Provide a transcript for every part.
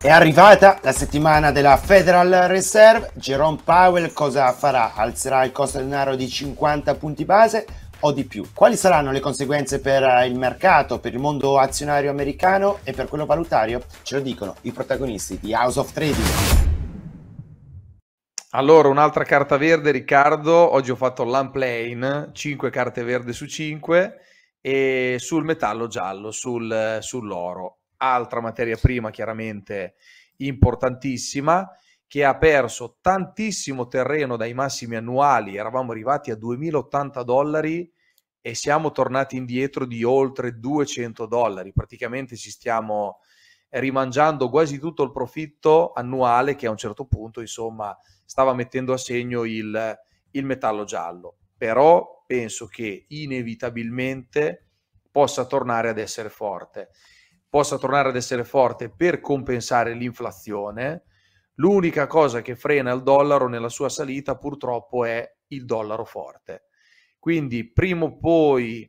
È arrivata la settimana della Federal Reserve, Jerome Powell cosa farà? Alzerà il costo del denaro di 50 punti base o di più? Quali saranno le conseguenze per eh, il mercato, per il mondo azionario americano e per quello valutario? Ce lo dicono i protagonisti di House of Trading. Allora, un'altra carta verde, Riccardo. Oggi ho fatto l'unplane, 5 carte verde su 5 e sul metallo giallo, sul, eh, sull'oro altra materia prima chiaramente importantissima che ha perso tantissimo terreno dai massimi annuali, eravamo arrivati a 2080 dollari e siamo tornati indietro di oltre 200 dollari, praticamente ci stiamo rimangiando quasi tutto il profitto annuale che a un certo punto insomma stava mettendo a segno il, il metallo giallo, però penso che inevitabilmente possa tornare ad essere forte possa tornare ad essere forte per compensare l'inflazione. L'unica cosa che frena il dollaro nella sua salita purtroppo è il dollaro forte. Quindi prima o poi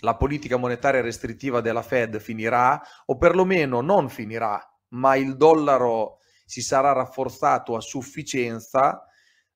la politica monetaria restrittiva della Fed finirà, o perlomeno non finirà, ma il dollaro si sarà rafforzato a sufficienza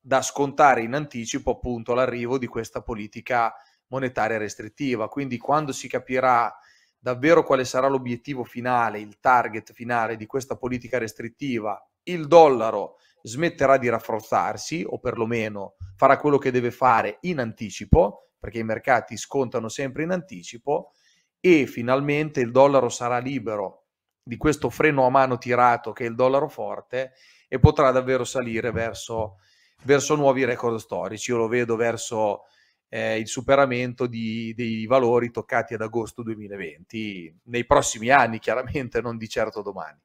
da scontare in anticipo appunto l'arrivo di questa politica monetaria restrittiva. Quindi quando si capirà davvero quale sarà l'obiettivo finale, il target finale di questa politica restrittiva, il dollaro smetterà di rafforzarsi o perlomeno farà quello che deve fare in anticipo, perché i mercati scontano sempre in anticipo e finalmente il dollaro sarà libero di questo freno a mano tirato che è il dollaro forte e potrà davvero salire verso, verso nuovi record storici. Io lo vedo verso eh, il superamento di, dei valori toccati ad agosto 2020 nei prossimi anni, chiaramente, non di certo domani.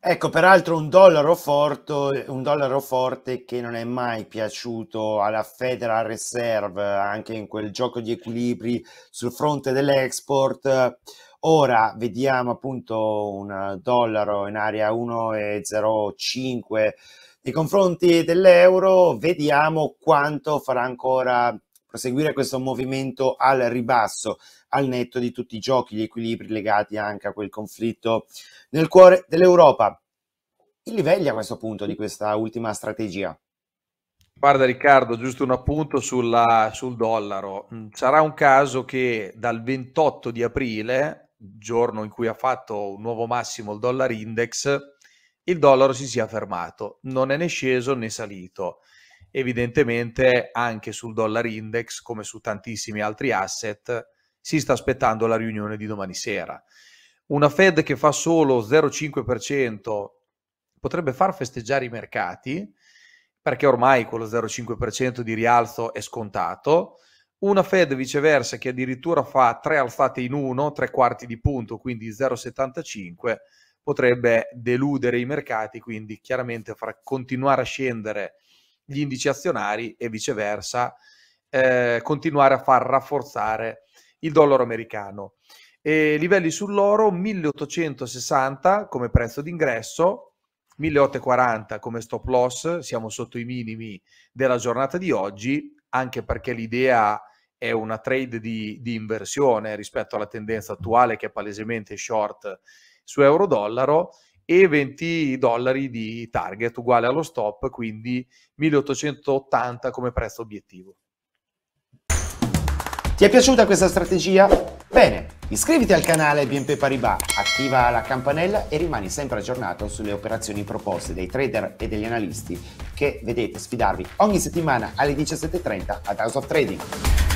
Ecco, peraltro un dollaro, forte, un dollaro forte che non è mai piaciuto alla Federal Reserve, anche in quel gioco di equilibri sul fronte dell'export. Ora vediamo appunto un dollaro in area 1,05 nei confronti dell'euro, vediamo quanto farà ancora proseguire questo movimento al ribasso, al netto di tutti i giochi, gli equilibri legati anche a quel conflitto nel cuore dell'Europa. Il livelli a questo punto di questa ultima strategia? Guarda Riccardo, giusto un appunto sulla, sul dollaro. Mm, sarà un caso che dal 28 di aprile, giorno in cui ha fatto un nuovo massimo il dollaro index, il dollaro si sia fermato, non è né sceso né salito evidentemente anche sul dollar index, come su tantissimi altri asset, si sta aspettando la riunione di domani sera. Una Fed che fa solo 0,5% potrebbe far festeggiare i mercati, perché ormai quello 0,5% di rialzo è scontato. Una Fed viceversa che addirittura fa tre alzate in uno, tre quarti di punto, quindi 0,75, potrebbe deludere i mercati, quindi chiaramente far continuare a scendere gli indici azionari e viceversa eh, continuare a far rafforzare il dollaro americano. E livelli sull'oro 1860 come prezzo d'ingresso, 1840 come stop loss, siamo sotto i minimi della giornata di oggi, anche perché l'idea è una trade di, di, inversione rispetto alla tendenza attuale che è palesemente short su euro-dollaro e 20 dollari di target uguale allo stop, quindi 1880 come prezzo obiettivo. Ti è piaciuta questa strategia? Bene, iscriviti al canale BNP Paribas, attiva la campanella e rimani sempre aggiornato sulle operazioni proposte dai trader e degli analisti che vedete sfidarvi ogni settimana alle 17.30 ad House of Trading.